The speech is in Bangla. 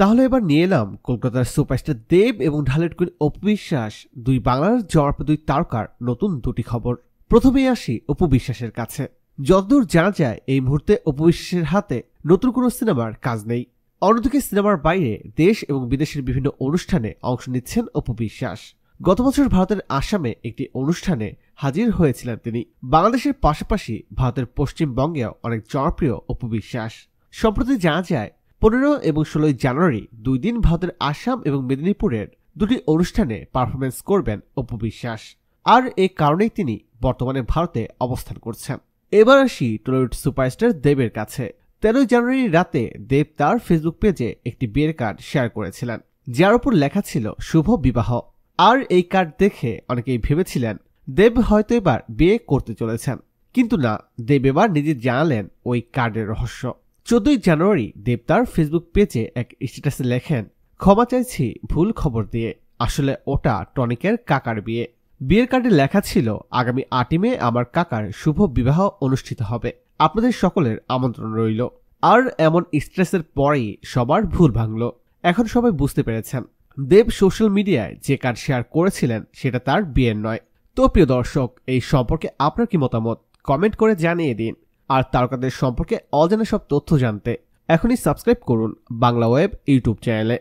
তাহলে এবার নিয়ে এলাম কলকাতার সুপারস্টার দেব এবং ঢালের কুইন অপবিশ্বাস দুই বাংলার জনপ্রিয় দুই তারকার নতুন দুটি খবর প্রথমেই আসি অপবিশ্বাসের কাছে যতদূর জানা যায় এই মুহূর্তে অপবিশ্বাসের হাতে নতুন কোনো সিনেমার কাজ নেই অন্যদিকে সিনেমার বাইরে দেশ এবং বিদেশের বিভিন্ন অনুষ্ঠানে অংশ নিচ্ছেন অপবিশ্বাস গত বছর ভারতের আসামে একটি অনুষ্ঠানে হাজির হয়েছিলেন তিনি বাংলাদেশের পাশাপাশি ভারতের পশ্চিমবঙ্গেও অনেক জনপ্রিয় অপবিশ্বাস সম্প্রতি জানা যায় পনেরো এবং ষোলোই জানুয়ারি দুই দিন ভারতের আসাম এবং মেদিনীপুরের দুটি অনুষ্ঠানে পারফরমেন্স করবেন অপু বিশ্বাস আর এ কারণেই তিনি বর্তমানে ভারতে অবস্থান করছেন এবার আসি টলিউড সুপারস্টার দেবের কাছে তেরোই জানুয়ারি রাতে দেব তার ফেসবুক পেজে একটি বিয়ের কার্ড শেয়ার করেছিলেন যার উপর লেখা ছিল শুভ বিবাহ আর এই কার্ড দেখে অনেকেই ভেবেছিলেন দেব হয়তো এবার বিয়ে করতে চলেছেন কিন্তু না দেব এবার নিজে জানালেন ওই কার্ডের রহস্য চোদ্দই জানুয়ারি দেব তার ফেসবুক পেজে এক স্ট্যাটাসে লেখেন ক্ষমা চাইছি ভুল খবর দিয়ে আসলে ওটা টনিকের কাকার বিয়ে বিয়ের কার্ডে লেখা ছিল আগামী আটই মে আমার কাকার শুভ বিবাহ অনুষ্ঠিত হবে আপনাদের সকলের আমন্ত্রণ রইল আর এমন স্ট্রেসের পরেই সবার ভুল ভাঙল এখন সবাই বুঝতে পেরেছেন দেব সোশ্যাল মিডিয়ায় যে কার্ড শেয়ার করেছিলেন সেটা তার বিয়ের নয় তো প্রিয় দর্শক এই সম্পর্কে আপনার কি মতামত কমেন্ট করে জানিয়ে দিন আর তারকাদের সম্পর্কে অজানা সব তথ্য জানতে এখনই সাবস্ক্রাইব করুন বাংলা ওয়েব ইউটিউব চ্যানেলে